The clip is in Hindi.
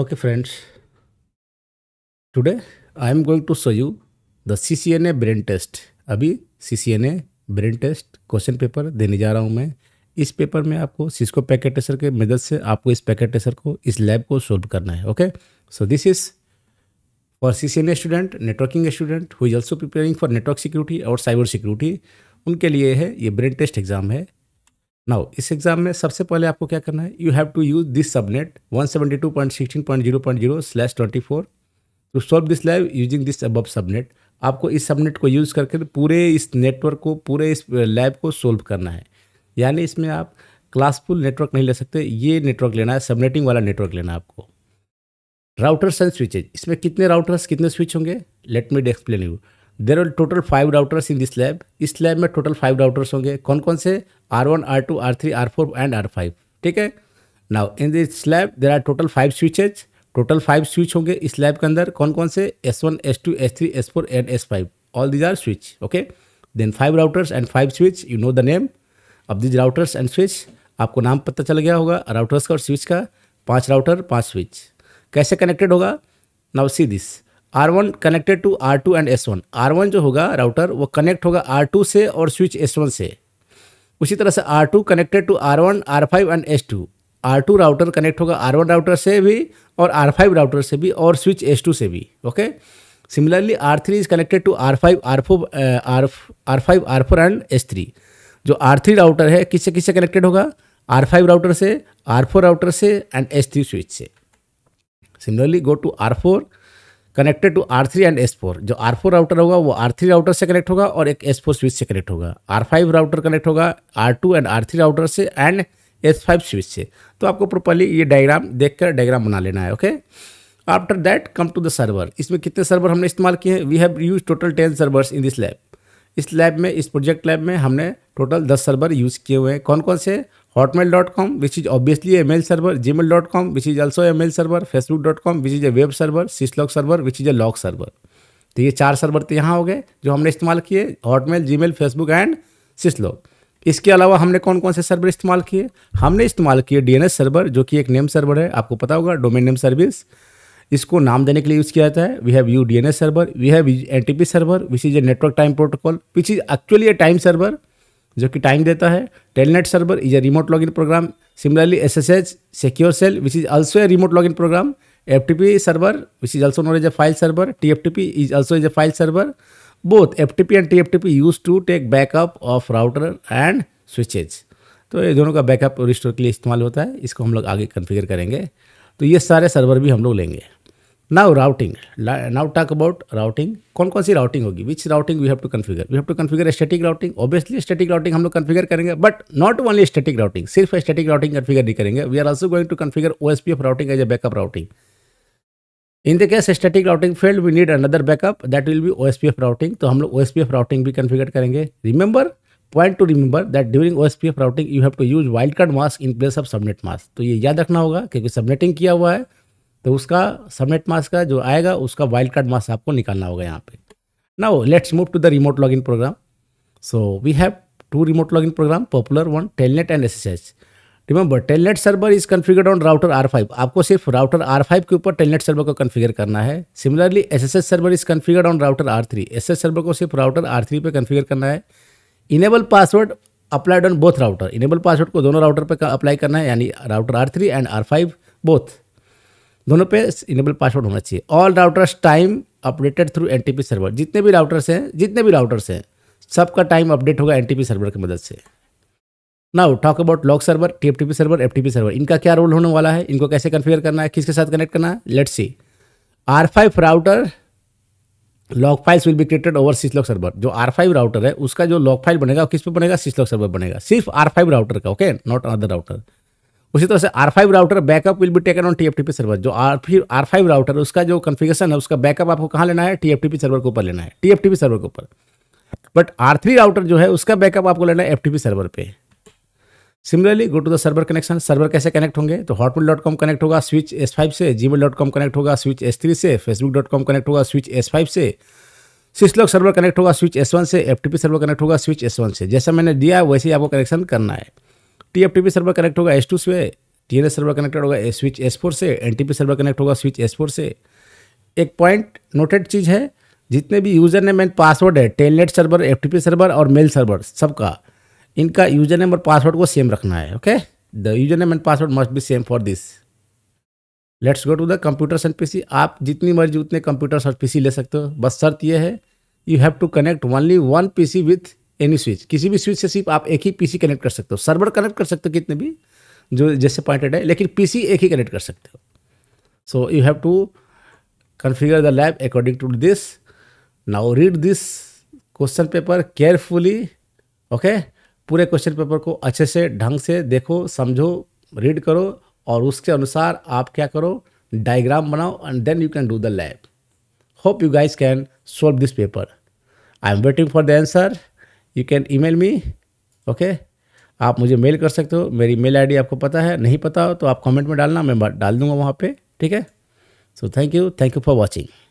Okay friends, today I am going the C C N A brain test अभी a brain test question paper देने जा रहा हूँ मैं इस पेपर में आपको सिस्को पैकेटेसर के मदद से आपको इस पैकेटेसर को इस लैब को सोल्व करना है okay so this is for C C N student networking student who is also preparing for network security और साइबर सिक्योरिटी उनके लिए है ये ब्रेन टेस्ट एग्जाम है नाउ इस एग्जाम में सबसे पहले आपको क्या करना है you have to use this subnet one seventy two point point point zero zero slash twenty four to solve this live using this above subnet आपको इस सबनेट को यूज़ करके तो पूरे इस नेटवर्क को पूरे इस लैब को सोल्व करना है यानी इसमें आप क्लासफुल नेटवर्क नहीं ले सकते ये नेटवर्क लेना है सबनेटिंग वाला नेटवर्क लेना है आपको राउटर्स एंड स्विचेज इसमें कितने राउटर्स कितने स्विच होंगे let me explain you there are total five routers in this lab इस लैब में टोटल फाइव राउटर्स होंगे कौन कौन से R one R two R three R four and R five ठीक है now in this lab there are total five switches total five switch होंगे इस लैब के अंदर कौन कौन से S one S two S three S four and S five all these are switch okay then five routers and five switch you know the name अब दिज राउटर्स एंड स्विच आपको नाम पता चल गया होगा राउटर्स का और स्विच का पाँच राउटर पाँच स्विच कैसे कनेक्टेड होगा now see this R1 connected to R two and S one R one जो होगा राउटर वो कनेक्ट होगा आर टू से और स्विच एस वन से उसी तरह से R two connected to R one R five and S two R two router connect होगा आर वन राउटर से भी और आर फाइव राउटर से भी और स्विच एस टू से भी okay similarly R three is connected to R R R five R five R four and S three जो आर थ्री राउटर है किससे किससे कनेक्टेड होगा आर फाइव राउटर से आर फोर राउटर से एंड एस थ्री स्विच से similarly go to R four connected to R three and S four जो आर फोर राउटर होगा वो आर थ्री राउटर से कनेक्ट होगा और एक एस फोर स्विच से कनेक्ट होगा आर फाइव राउटर कनेक्ट होगा R two and R three router से एंड एस फाइव स्विच से तो आपको प्रॉपरली ये डायग्राम देखकर डायग्राम बना लेना है okay after that come to the server इसमें कितने सर्वर हमने इस्तेमाल किए हैं we have use total ten servers in this lab इस लैब में इस प्रोजेक्ट लैब में हमने टोटल दस सर्वर यूज़ किए हुए हैं कौन कौन से Hotmail dot com which is obviously a mail server G mail dot com which is also a mail server Facebook dot com which is a web server syslog server which is a log server तो ये चार सर्वर तो यहाँ हो गए जो हमने इस्तेमाल किए Hotmail mail Facebook and syslog इसके अलावा हमने कौन कौन से सर्वर इस्तेमाल किए हमने इस्तेमाल किए एस सर्वर जो कि एक नेम सर्वर है आपको पता होगा डोमेन नेम सर्विस इसको नाम देने के लिए यूज़ किया जाता है we have U D server we have N server which is a network time protocol which is actually a time server जो कि टाइम देता है telnet server is a remote login program similarly S S H secure shell which is also a remote login program F T P server which is also known as a file server T F T P is also as a file server both F T P and T F T P use to take backup of router and switches तो ये दोनों का बैकअप रिस्टोर के लिए इस्तेमाल होता है इसको हम लोग आगे कन्फिगर करेंगे तो ये सारे सर्वर भी हम लोग लेंगे now routing now talk about routing कौन कौन सी राउटिंग होगी which routing we have to configure we have to configure static routing obviously static routing हम लोग कन्फिगर करेंगे but not only static routing सिर्फ स्टेटिक राउटिंग कन्फिगर नहीं करेंगे we are also going to configure O S P F routing as a backup routing in the case static routing field we need another backup that will be O S P F routing तो हम लोग O S P F routing भी कन्फिगर करेंगे remember point to remember that during O S P F routing you have to use wild card mask in place of subnet mask तो ये याद रखना होगा क्योंकि सबनेटिंग किया हुआ है तो उसका सबनेट मास्क का जो आएगा उसका वाइल्ड कार्ड मास्क आपको निकालना होगा यहाँ पे now let's move to the remote login program so we have to remote remote program popular one telnet and S remember telnet server is configured on router R five आपको सिर्फ राउटर आर फाइव के ऊपर टेलनेट सर्वर को कन्फिगर करना है similarly is configured on router R three S S server को सिर्फ राउटर थ्री पर कन्फिगर करना है enable password applied on both router enable password को दोनों राउटर पर अप्लाई करना है यानी router three and five both दोनों पे इनेबल पासवर्ड होना चाहिए all routers time updated through N server जितने भी राउटर्स हैं जितने भी राउटर्स हैं सबका टाइम अपडेट होगा एन सर्वर की मदद से now talk about log server T server F server इनका क्या रोल होने वाला है इनको कैसे कन्फिगर करना है किसके साथ कनेक्ट करना है let's see R five router log files will be created over syslog server जो आर फाइव राउटर है उसका जो लॉक फाइल बनेगा किस पे बनेगा सिस्लॉक सर्वर बनेगा सिर्फ आर फाइव राउटर का ओके नॉट अदर राउटर उसी तरह से R five router backup will be taken on P server जो आर आर फाइव राउटर उसका जो कन्फिगेशन है उसका बैकअप आपको कहाँ लेना है पी सर्वर के ऊपर लेना है पी सर्वर के ऊपर बट आर थ्री राउटर जो है उसका बैकअप आपको लेना है पी सर्वर पे similarly go to the server connection server कैसे कनेक्ट होंगे तो हॉटमेल डॉट कॉम कनेक्ट होगा स्विच एस फाइव से G mail dot com connect होगा स्विच एस थ्री से फेसबुक डॉट कॉम कनेक्ट होगा स्विच एस फाइव से सिस्लॉक सर्वर कनेक्ट होगा स्विच एस वन से एफ सर्वर कनेक्ट होगा स्विच एस वन से जैसा मैंने दिया वैसे ही आपको कनेक्शन करना है T F T P server connect होगा एस टू से T N S server connected होगा स्विच एस फोर से N T P server connect होगा स्विच एस फोर से एक पॉइंट नोटेड चीज़ है जितने भी यूज़र नेम एंड पासवर्ड है telnet server F T P server और मेल सर्वर सबका इनका यूज़र नेम और पासवर्ड को सेम रखना है okay the user name and password must be same for this let's go to the computers and see आप जितनी मर्जी उतने कंप्यूटर्स और सी ले सकते हो बस शर्त यह है you have to connect only one P C with any switch किसी भी स्विच से सिर्फ आप एक ही पीसी कनेक्ट कर सकते हो सर्वर कनेक्ट कर सकते हो कितने भी जो जैसे पॉइंटेड है लेकिन पीसी एक ही कनेक्ट कर सकते हो so you have to configure the lab according to this now read this question paper carefully okay पूरे क्वेश्चन पेपर को अच्छे से ढंग से देखो समझो रीड करो और उसके अनुसार आप क्या करो डायग्राम बनाओ and then you can do the lab hope you guys can solve this paper I am waiting for the answer you can email me okay आप मुझे मेल कर सकते हो मेरी मेल आईडी आपको पता है नहीं पता हो तो आप कमेंट में डालना मैं डाल दूंगा वहाँ पे ठीक है so thank you thank you for watching